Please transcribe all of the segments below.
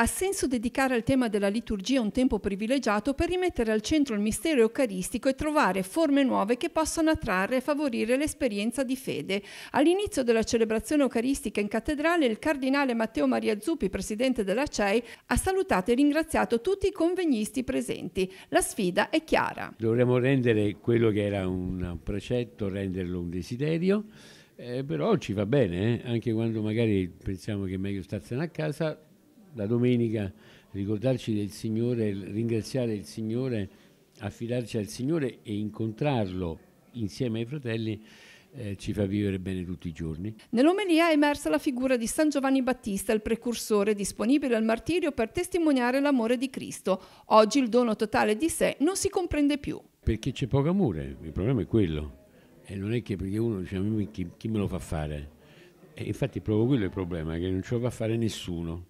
Ha senso dedicare al tema della liturgia un tempo privilegiato per rimettere al centro il mistero eucaristico e trovare forme nuove che possano attrarre e favorire l'esperienza di fede. All'inizio della celebrazione eucaristica in cattedrale, il cardinale Matteo Maria Zuppi, presidente della CEI, ha salutato e ringraziato tutti i convegnisti presenti. La sfida è chiara. Dovremmo rendere quello che era un precetto, renderlo un desiderio. Eh, però ci va bene, eh? anche quando magari pensiamo che è meglio starsene a casa, la domenica ricordarci del Signore, ringraziare il Signore, affidarci al Signore e incontrarlo insieme ai fratelli eh, ci fa vivere bene tutti i giorni. Nell'omelia è emersa la figura di San Giovanni Battista, il precursore disponibile al martirio per testimoniare l'amore di Cristo. Oggi il dono totale di sé non si comprende più. Perché c'è poco amore, il problema è quello. E non è che perché uno dice chi, chi me lo fa fare? E infatti proprio quello è il problema, che non ce lo fa fare nessuno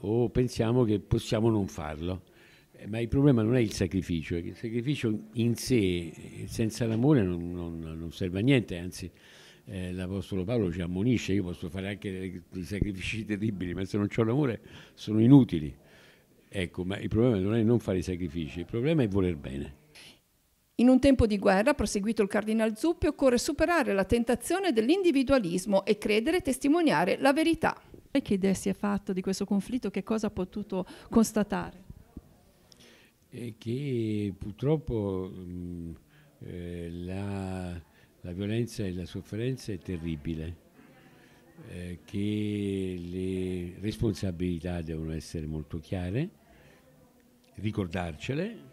o pensiamo che possiamo non farlo. Eh, ma il problema non è il sacrificio, è che il sacrificio in sé, senza l'amore, non, non, non serve a niente, anzi eh, l'Apostolo Paolo ci ammonisce, io posso fare anche dei sacrifici terribili, ma se non ho l'amore sono inutili. Ecco, ma il problema non è non fare i sacrifici, il problema è voler bene. In un tempo di guerra, proseguito il Cardinal Zuppi, occorre superare la tentazione dell'individualismo e credere e testimoniare la verità. Lei che idea si è fatta di questo conflitto? Che cosa ha potuto constatare? E che purtroppo mh, eh, la, la, violenza e la sofferenza è terribile, eh, che le responsabilità devono essere molto chiare, ricordarcele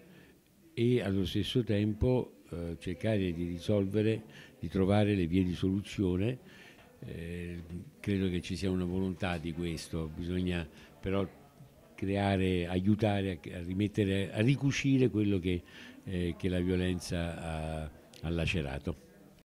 e allo stesso tempo eh, cercare di risolvere, di trovare le vie di soluzione eh, credo che ci sia una volontà di questo, bisogna però creare, aiutare a, rimettere, a ricucire quello che, eh, che la violenza ha, ha lacerato.